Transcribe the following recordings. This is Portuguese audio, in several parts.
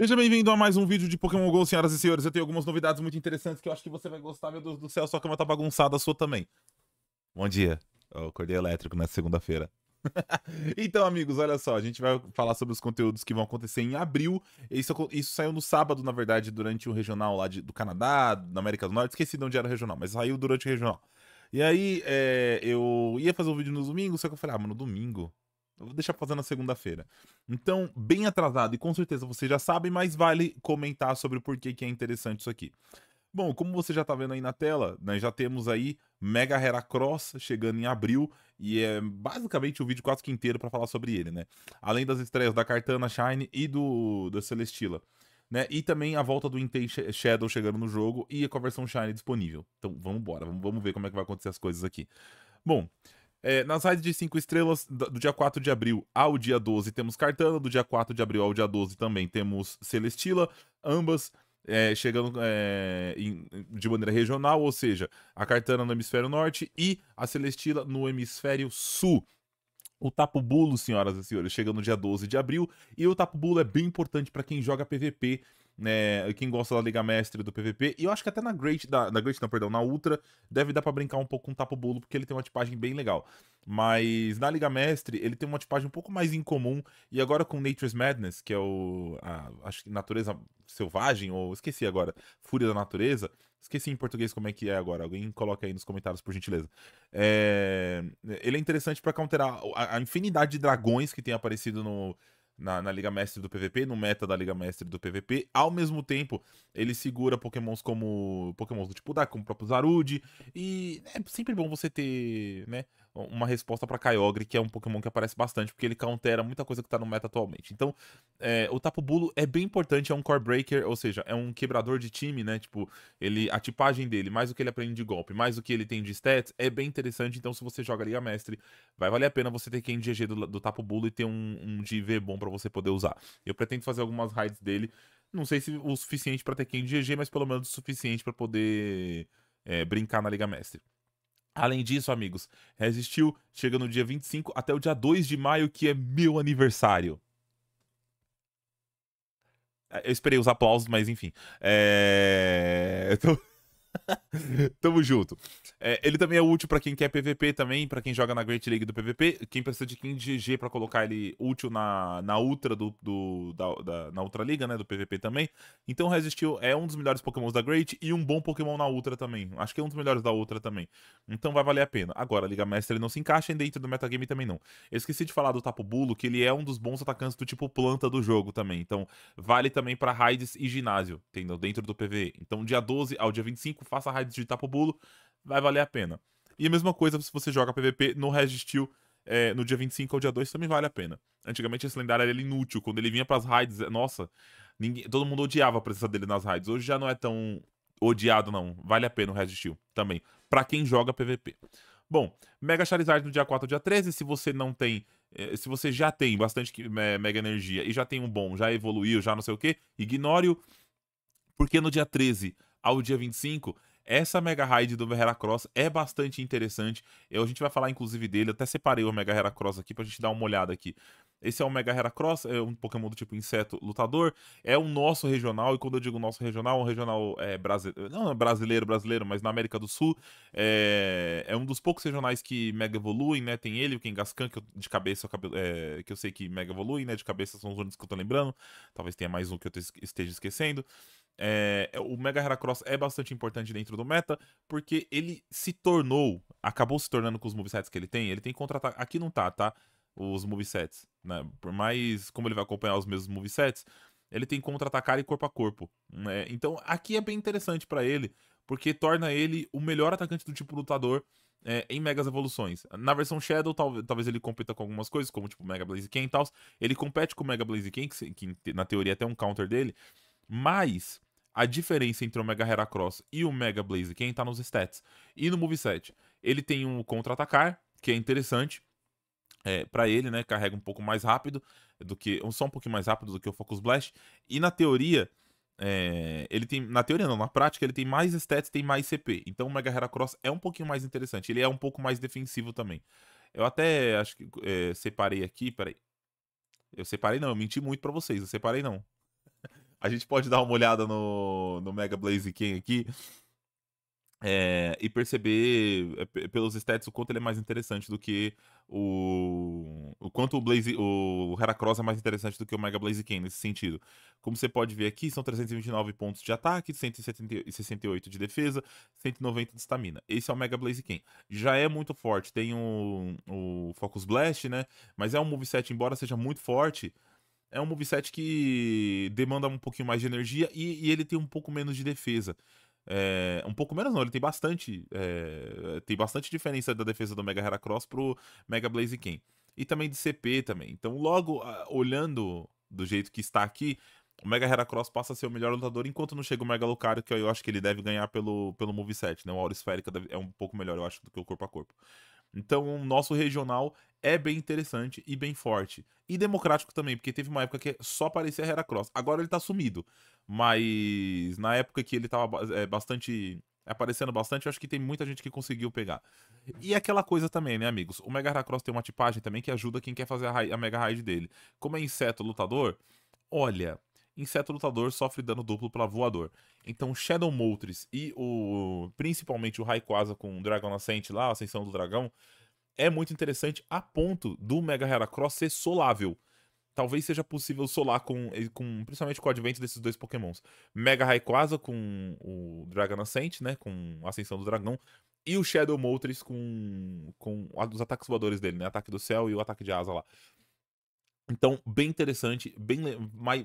Seja bem-vindo a mais um vídeo de Pokémon GO, senhoras e senhores. Eu tenho algumas novidades muito interessantes que eu acho que você vai gostar, meu Deus do céu, sua cama tá bagunçada, a sua também. Bom dia. Eu acordei elétrico nessa segunda-feira. então, amigos, olha só, a gente vai falar sobre os conteúdos que vão acontecer em abril. Isso, isso saiu no sábado, na verdade, durante o regional lá de, do Canadá, da América do Norte. Esqueci de onde era o regional, mas saiu durante o regional. E aí, é, eu ia fazer um vídeo no domingo, só que eu falei, ah, mano, domingo vou deixar fazer na segunda-feira. Então, bem atrasado, e com certeza você já sabe, mas vale comentar sobre por que é interessante isso aqui. Bom, como você já está vendo aí na tela, nós né, já temos aí Mega Heracross chegando em abril e é basicamente o vídeo quase que inteiro para falar sobre ele, né? Além das estreias da Cartana, Shine e do, Celestila, né? E também a volta do Intei Shadow chegando no jogo e com a versão Shine disponível. Então vamos embora, vamos ver como é que vai acontecer as coisas aqui. Bom, é, nas raids de 5 estrelas, do dia 4 de abril ao dia 12 temos Cartana, do dia 4 de abril ao dia 12 também temos Celestila, ambas é, chegando é, em, de maneira regional, ou seja, a Cartana no hemisfério norte e a Celestila no hemisfério sul. O Tapo Bulo, senhoras e senhores, chega no dia 12 de abril, e o Tapo Bulo é bem importante para quem joga PVP né? Quem gosta da Liga Mestre do PVP. E eu acho que até na Great, da, na Great, não, perdão, na Ultra, deve dar para brincar um pouco com o Tapo Bolo, porque ele tem uma tipagem bem legal. Mas na Liga Mestre, ele tem uma tipagem um pouco mais incomum. E agora com Nature's Madness, que é o. A, acho que Natureza Selvagem, ou esqueci agora. Fúria da Natureza. Esqueci em português como é que é agora. Alguém coloca aí nos comentários, por gentileza. É... Ele é interessante para counterar a, a infinidade de dragões que tem aparecido no na, na, Liga Mestre do PVP, no meta da Liga Mestre do PVP. Ao mesmo tempo, ele segura pokémons como. Pokémons do tipo Dark, como o próprio Zarude. E é sempre bom você ter, né? Uma resposta para Kyogre, que é um Pokémon que aparece bastante, porque ele countera muita coisa que tá no meta atualmente. Então, é, o Tapu Bulo é bem importante, é um core breaker, ou seja, é um quebrador de time, né? Tipo, ele, a tipagem dele, mais o que ele aprende de golpe, mais o que ele tem de stats, é bem interessante. Então, se você joga Liga Mestre, vai valer a pena você ter quem GG do, do Tapu Bulo e ter um, um GV bom pra você poder usar. Eu pretendo fazer algumas raids dele. Não sei se o suficiente para ter quem de GG, mas pelo menos o suficiente para poder é, brincar na Liga Mestre. Além disso, amigos, Resistiu chega no dia 25 até o dia 2 de maio, que é meu aniversário. É, eu esperei os aplausos, mas enfim. É... Eu tô... Tamo junto. É, ele também é útil para quem quer PVP também, para quem joga na Great League do PVP. Quem precisa de King GG para colocar ele útil na, na Ultra do, do da, da, na Ultra Liga, né, do PVP também. Então Resistil é um dos melhores Pokémons da Great e um bom Pokémon na Ultra também. Acho que é um dos melhores da Ultra também. Então vai valer a pena. Agora, a Liga Mestre não se encaixa e dentro do metagame também não. Eu esqueci de falar do Tapu Bulo, que ele é um dos bons atacantes do tipo planta do jogo também. Então vale também para raids e ginásio, entendeu? Dentro do PVE. Então dia 12 ao dia 25 faça passa a raid digitar pro bolo, vai valer a pena. E a mesma coisa se você joga PVP no Registil é, no dia 25 ao dia 2 também vale a pena. Antigamente esse lendário era inútil, quando ele vinha pras raids, é, nossa, ninguém, todo mundo odiava a presença dele nas raids. Hoje já não é tão odiado não, vale a pena o Registil também, para quem joga PVP. Bom, Mega Charizard no dia 4 ao dia 13, se você não tem, é, se você já tem bastante é, Mega Energia e já tem um bom, já evoluiu, já não sei o que, ignore-o, porque no dia 13 ao dia 25 essa Mega raid do Heracross é bastante interessante. Eu, a gente vai falar inclusive dele, eu até separei o Mega Heracross aqui pra gente dar uma olhada aqui. Esse é o Mega Heracross, é um Pokémon do tipo inseto lutador. É o nosso regional, e quando eu digo nosso regional, é um regional é, brasileiro. Não é brasileiro, brasileiro, mas na América do Sul. É, é um dos poucos regionais que mega evoluem, né? Tem ele, o Kengascan, que eu, de cabeça é, que eu sei que mega evolui, né? De cabeça são os únicos que eu tô lembrando. Talvez tenha mais um que eu esteja esquecendo. É, o Mega Heracross é bastante importante dentro do meta, porque ele se tornou, acabou se tornando com os movesets que ele tem, ele tem contra contratar. Aqui não tá, tá? Os movesets, né? Por mais como ele vai acompanhar os mesmos movesets, ele tem contra-atacar e corpo a corpo. Né? Então aqui é bem interessante para ele, porque torna ele o melhor atacante do tipo lutador é, em megas evoluções. Na versão Shadow, tal, talvez ele compita com algumas coisas, como tipo Mega Blaze Ken e tal. Ele compete com o Mega Blaze Ken, que, que, na teoria é até um counter dele. Mas a diferença entre o Mega Heracross e o Mega Blaze quem tá nos stats. E no moveset, ele tem um contra-atacar, que é interessante é, para ele, né? Carrega um pouco mais rápido do que. Só um pouquinho mais rápido do que o Focus Blast. E na teoria. É, ele tem, na teoria não, na prática ele tem mais stats, tem mais CP. Então o Mega Heracross é um pouquinho mais interessante. Ele é um pouco mais defensivo também. Eu até acho que é, separei aqui, peraí. Eu separei não, eu menti muito para vocês, eu separei não. A gente pode dar uma olhada no, no Mega Blaze Ken aqui. É, e perceber é, pelos stats o quanto ele é mais interessante do que o. O quanto o Blaze. O Heracross é mais interessante do que o Mega Blaze Ken nesse sentido. Como você pode ver aqui, são 329 pontos de ataque, 168 de defesa, 190 de estamina. Esse é o Mega Blaze Ken. Já é muito forte, tem o, o Focus Blast, né? Mas é um moveset, embora seja muito forte é um moveset que demanda um pouquinho mais de energia e, e ele tem um pouco menos de defesa. É, um pouco menos não, ele tem bastante. É, tem bastante diferença da defesa do Mega Heracross pro Mega Blaziken. E também de CP também. Então, logo, olhando do jeito que está aqui, o Mega Heracross passa a ser o melhor lutador, enquanto não chega o Mega Lucario, que eu acho que ele deve ganhar pelo, pelo moveset, né? O Aura Esférica é um pouco melhor, eu acho, do que o corpo a corpo. Então, o nosso regional é bem interessante e bem forte. E democrático também, porque teve uma época que só a Heracross. Agora ele tá sumido. Mas na época que ele tava é, bastante. aparecendo bastante, eu acho que tem muita gente que conseguiu pegar. E aquela coisa também, né, amigos? O Mega Heracross tem uma tipagem também que ajuda quem quer fazer a, a Mega Raid dele. Como é inseto lutador, olha, inseto lutador sofre dano duplo para voador. Então Shadow Moltres e o principalmente o Raikouza com o Dragon Nascente lá, a Ascensão do Dragão, é muito interessante a ponto do Mega Heracross ser solável. Talvez seja possível solar com, eh, com principalmente com o advento desses dois pokémons. Mega Raikouza com o Dragon Nascente, né, com a Ascensão do Dragão, e o Shadow Moltres com, com os ataques voadores dele, né? Ataque do céu e o ataque de asa lá. Então, bem interessante, bem,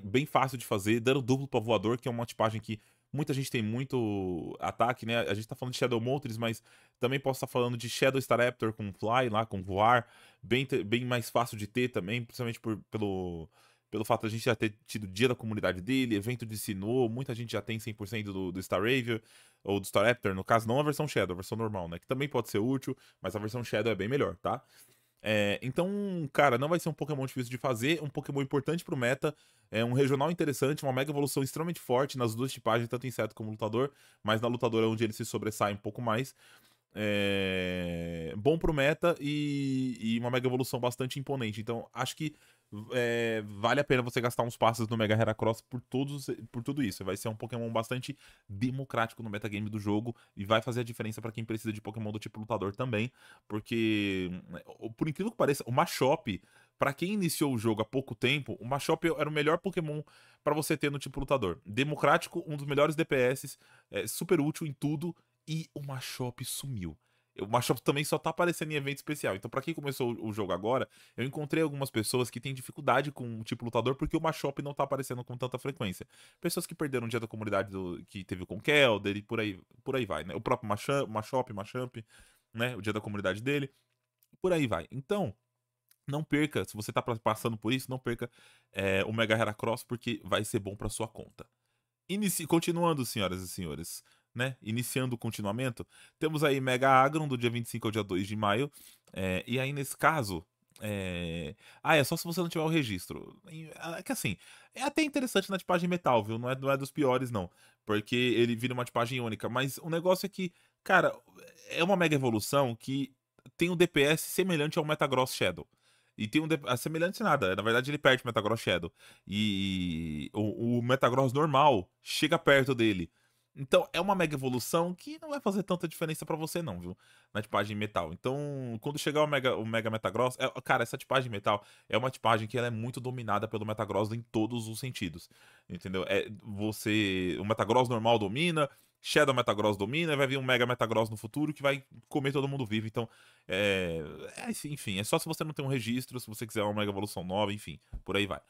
bem fácil de fazer, dando duplo para voador, que é uma tipagem que muita gente tem muito ataque, né? A gente tá falando de Shadow Motors, mas também posso estar tá falando de Shadow Star Raptor com Fly lá, com voar, bem, bem mais fácil de ter também, principalmente por, pelo, pelo fato de a gente já ter tido dia da comunidade dele, evento de Sinnoh, muita gente já tem 100% do, do Star Ravier, ou do Star Raptor, no caso, não a versão Shadow, a versão normal, né? Que também pode ser útil, mas a versão Shadow é bem melhor, tá? É, então, cara, não vai ser um Pokémon difícil de fazer, um Pokémon importante pro meta, é um regional interessante, uma mega evolução extremamente forte nas duas tipagens, tanto inseto como lutador, mas na lutadora é onde ele se sobressai um pouco mais. É... Bom pro meta e... e, uma mega evolução bastante imponente. Então, acho que é, vale a pena você gastar uns passos no Mega Heracross por, todos, por tudo isso. Vai ser um Pokémon bastante democrático no metagame do jogo e vai fazer a diferença para quem precisa de Pokémon do tipo lutador também, porque, por incrível que pareça, o Machop, para quem iniciou o jogo há pouco tempo, o Machop era o melhor Pokémon para você ter no tipo lutador. Democrático, um dos melhores DPS, é, super útil em tudo, e o Machop sumiu. O Mashup também só tá aparecendo em evento especial. Então, para quem começou o jogo agora, eu encontrei algumas pessoas que têm dificuldade com o tipo lutador porque o Mashup não tá aparecendo com tanta frequência. Pessoas que perderam o dia da comunidade do, que teve com o Kelder e por aí, por aí vai, né? O próprio Mashup, Mashup, né? O dia da comunidade dele. Por aí vai. Então, não perca, se você tá passando por isso, não perca é, o Mega Heracross porque vai ser bom para sua conta. Inici... Continuando, senhoras e senhores né? Iniciando o continuamento. Temos aí Mega Agron, do dia 25 ao dia 2 de maio. É, e aí, nesse caso. É... Ah, é só se você não tiver o registro. Ah, é que assim, é até interessante na tipagem metal, viu? Não é, não é dos piores, não. Porque ele vira uma tipagem única. Mas o negócio é que, cara, é uma mega evolução que tem um DPS semelhante ao Metagross Shadow. E tem um DPS ah, semelhante a nada. Na verdade, ele perde o Metagross Shadow. E o, o Metagross normal chega perto dele. Então, é uma mega evolução que não vai fazer tanta diferença para você, não, viu? Na tipagem metal. Então, quando chegar o Mega, o mega Metagross. É, cara, essa tipagem metal é uma tipagem que ela é muito dominada pelo Metagross em todos os sentidos. Entendeu? É, você. O Metagross normal domina. Shadow Metagross domina, vai vir um Mega Metagross no futuro que vai comer todo mundo vivo. Então, é... é enfim, é só se você não tem um registro, se você quiser uma Mega Evolução nova, enfim, por aí vai.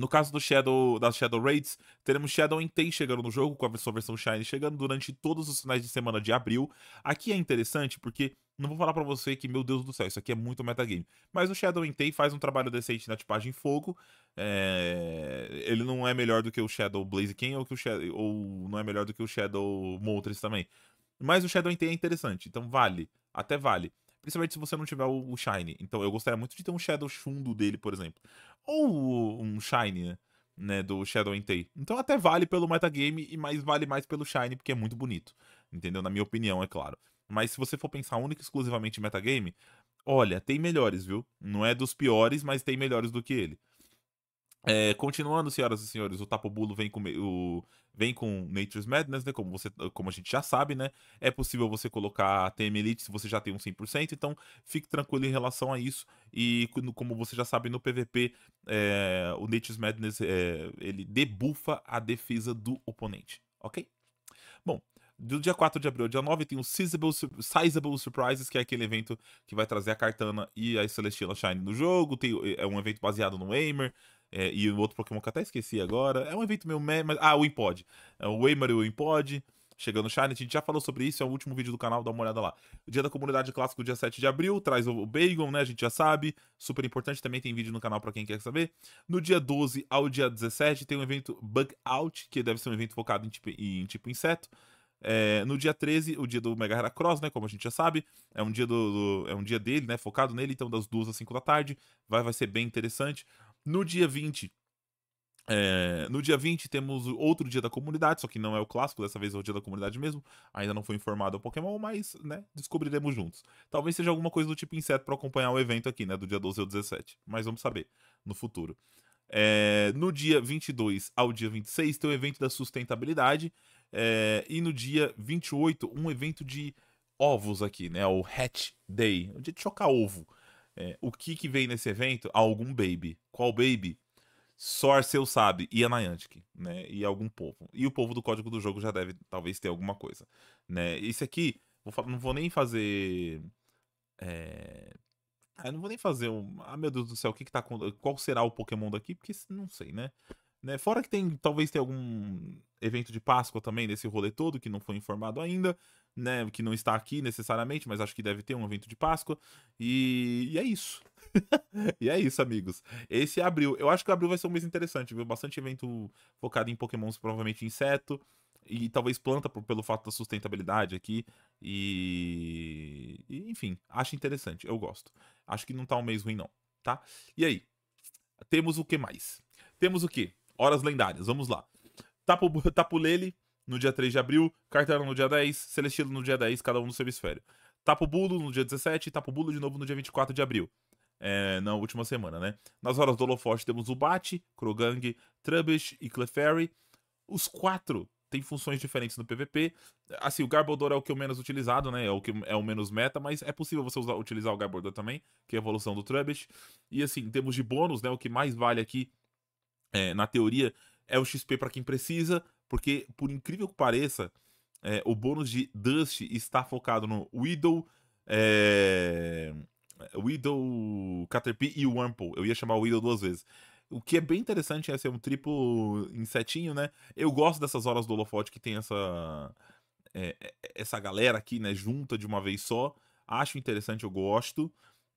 No caso do Shadow, das Shadow Raids, teremos Shadow Entei chegando no jogo, com a sua versão Shine chegando durante todos os finais de semana de abril. Aqui é interessante porque não vou falar para você que, meu Deus do céu, isso aqui é muito metagame. Mas o Shadow Entei faz um trabalho decente na tipagem fogo. É... Ele não é melhor do que o Shadow Blaze King ou, que o Shadow... ou não é melhor do que o Shadow Moltres também. Mas o Shadow Entei é interessante, então vale. Até vale. Principalmente se você não tiver o, o Shine. Então eu gostaria muito de ter um Shadow Shundo dele, por exemplo. Ou um Shine, né? do Shadow Entei. Então até vale pelo metagame, e mais vale mais pelo Shine, porque é muito bonito. Entendeu? Na minha opinião, é claro. Mas se você for pensar única e exclusivamente em metagame, olha, tem melhores, viu? Não é dos piores, mas tem melhores do que ele. É, continuando, senhoras e senhores, o Tapo Bulo vem com o vem com Nature's Madness, né? Como, você, como a gente já sabe, né? É possível você colocar TM Elite se você já tem um 100%, então fique tranquilo em relação a isso. E como você já sabe, no PVP, é, o Nature's Madness é, ele debufa a defesa do oponente, ok? Bom, do dia 4 de abril ao dia 9 tem o Sizable, Sizable Surprises, que é aquele evento que vai trazer a Cartana e a Celestial Shine no jogo. Tem, é um evento baseado no Aimer, é, e o outro Pokémon que eu até esqueci agora. É um evento meio. Me... Mas, ah, o Impod. É o Waymar e o Impod. Chegando no Shine, a gente já falou sobre isso, é o último vídeo do canal, dá uma olhada lá. O Dia da Comunidade Clássico, dia 7 de abril, traz o Bacon, né? A gente já sabe. Super importante, também tem vídeo no canal para quem quer saber. No dia 12 ao dia 17 tem um evento Bug Out, que deve ser um evento focado em tipo, em, tipo inseto. É, no dia 13, o dia do Mega Heracross, né? Como a gente já sabe, é um dia do, do, é um dia dele, né? Focado nele, então das 2 às 5 da tarde. Vai, vai ser bem interessante. No dia 20, é, eh, no dia 20 temos outro dia da comunidade, só que não é o clássico, dessa vez é o dia da comunidade mesmo. Ainda não foi informado o Pokémon, mas né, descobriremos juntos. Talvez seja alguma coisa do tipo inseto para acompanhar o evento aqui, né, do dia 12 ao 17, mas vamos saber no futuro. É, no dia 22 ao dia 26 tem o evento da sustentabilidade é, e no dia 28 um evento de ovos aqui, né, o Hatch Day, o dia de chocar ovo. É, o que que vem nesse evento? Algum baby. Qual baby? Só Arceu sabe, e a Niantic, né? E algum povo. E o povo do código do jogo já deve, talvez, ter alguma coisa, né? Isso aqui, vou, não vou nem fazer... É... Ah, não vou nem fazer um... Ah, meu Deus do céu, o que que tá... Qual será o Pokémon daqui? Porque não sei, né? né? Fora que tem, talvez tenha algum evento de Páscoa também nesse rolê todo que não foi informado ainda, né? Que não está aqui necessariamente, mas acho que deve ter um evento de Páscoa. E, e é isso. e é isso, amigos. Esse é abril. Eu acho que abril vai ser um mês interessante, viu? Bastante evento focado em pokémons, provavelmente inseto. E talvez planta por, pelo fato da sustentabilidade aqui. E, e. Enfim, acho interessante. Eu gosto. Acho que não tá um mês ruim, não. Tá? E aí? Temos o que mais? Temos o que? Horas lendárias. Vamos lá. Tapu, Lele, no dia 3 de abril, Cartela no dia 10, Celestino no dia 10, cada um no seu hemisfério. Tapo Bulo no dia 17 e Tapo Bulo de novo no dia 24 de abril. É, na última semana, né? Nas horas do holofote temos o bat Krogang, Trubbish e Clefairy. Os quatro têm funções diferentes no PVP. Assim, o Garbodor é o que é o menos utilizado, né? É o que é o menos meta, mas é possível você usar, utilizar o Garbodor também, que é a evolução do Trubbish. E assim, temos de bônus, né? O que mais vale aqui, é, na teoria, é o XP para quem precisa, porque por incrível que pareça, é, o bônus de Dust está focado no Widow, é, Widow, Caterpie e Wurmple. Eu ia chamar o Widow duas vezes. O que é bem interessante é ser um triplo insetinho, né? Eu gosto dessas horas do holofote que tem essa, é, é, essa galera aqui, né? Junta de uma vez só. Acho interessante, eu gosto.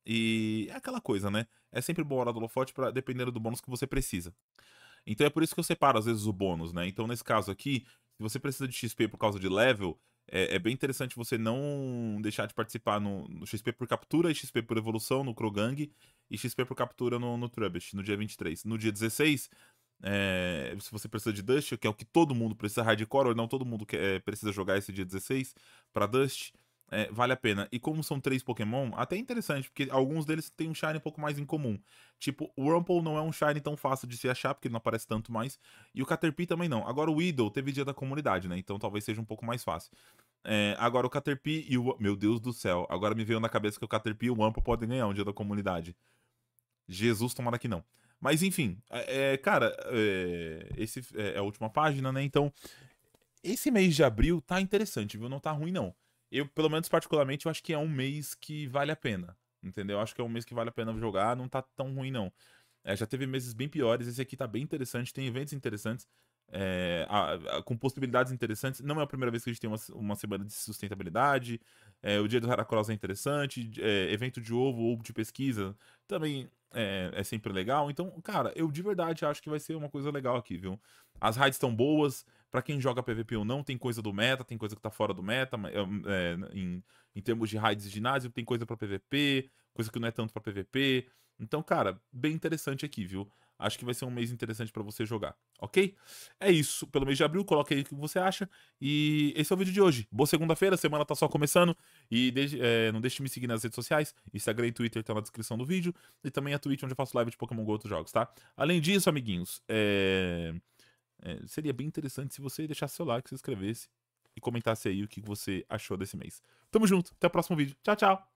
E é aquela coisa, né? É sempre boa hora do holofote, pra, dependendo do bônus que você precisa. Então é por isso que eu separo às vezes o bônus, né? Então nesse caso aqui, se você precisa de XP por causa de level, é, é bem interessante você não deixar de participar no, no, XP por captura e XP por evolução no Krogang e XP por captura no, no Trubbish, no dia 23. No dia 16, é, se você precisa de Dust, que é o que todo mundo precisa, hardcore, ou não todo mundo quer, é, precisa jogar esse dia 16 para Dust, é, vale a pena. E como são três Pokémon, até é interessante, porque alguns deles têm um Shine um pouco mais incomum. Tipo, o Rumple não é um Shine tão fácil de se achar, porque ele não aparece tanto mais. E o Caterpie também não. Agora o Weedle teve dia da comunidade, né? Então talvez seja um pouco mais fácil. É, agora o Caterpie e o. Meu Deus do céu, agora me veio na cabeça que o Caterpie e o Wampo podem ganhar um dia da comunidade. Jesus, tomara que não. Mas enfim, é, é cara, é, esse é, é a última página, né? Então, esse mês de abril tá interessante, viu? Não tá ruim, não eu, pelo menos particularmente, eu acho que é um mês que vale a pena. Entendeu? Eu acho que é um mês que vale a pena jogar, não tá tão ruim, não. É, já teve meses bem piores, esse aqui tá bem interessante, tem eventos interessantes, é, a, a, com possibilidades interessantes. Não é a primeira vez que a gente tem uma, uma semana de sustentabilidade. É, o dia do Heracross é interessante, é, evento de ovo ou de pesquisa também é, é, sempre legal. Então, cara, eu de verdade acho que vai ser uma coisa legal aqui, viu? As raids estão boas, para quem joga PVP ou não, tem coisa do meta, tem coisa que tá fora do meta. É, hum, é, em, em termos de raids e ginásio, tem coisa para PVP, coisa que não é tanto para PVP. Então, cara, bem interessante aqui, viu? Acho que vai ser um mês interessante para você jogar, ok? É isso. Pelo mês de abril, coloque aí o que você acha. E esse é o vídeo de hoje. Boa segunda-feira, semana tá só começando. E é, não deixe de me seguir nas redes sociais. Instagram e Twitter tá na descrição do vídeo. E também a Twitch, onde eu faço live de Pokémon GO e outros jogos, tá? Além disso, amiguinhos, é... É, seria bem interessante se você deixasse seu like, se inscrevesse e comentasse aí o que você achou desse mês. Tamo junto, até o próximo vídeo. Tchau, tchau!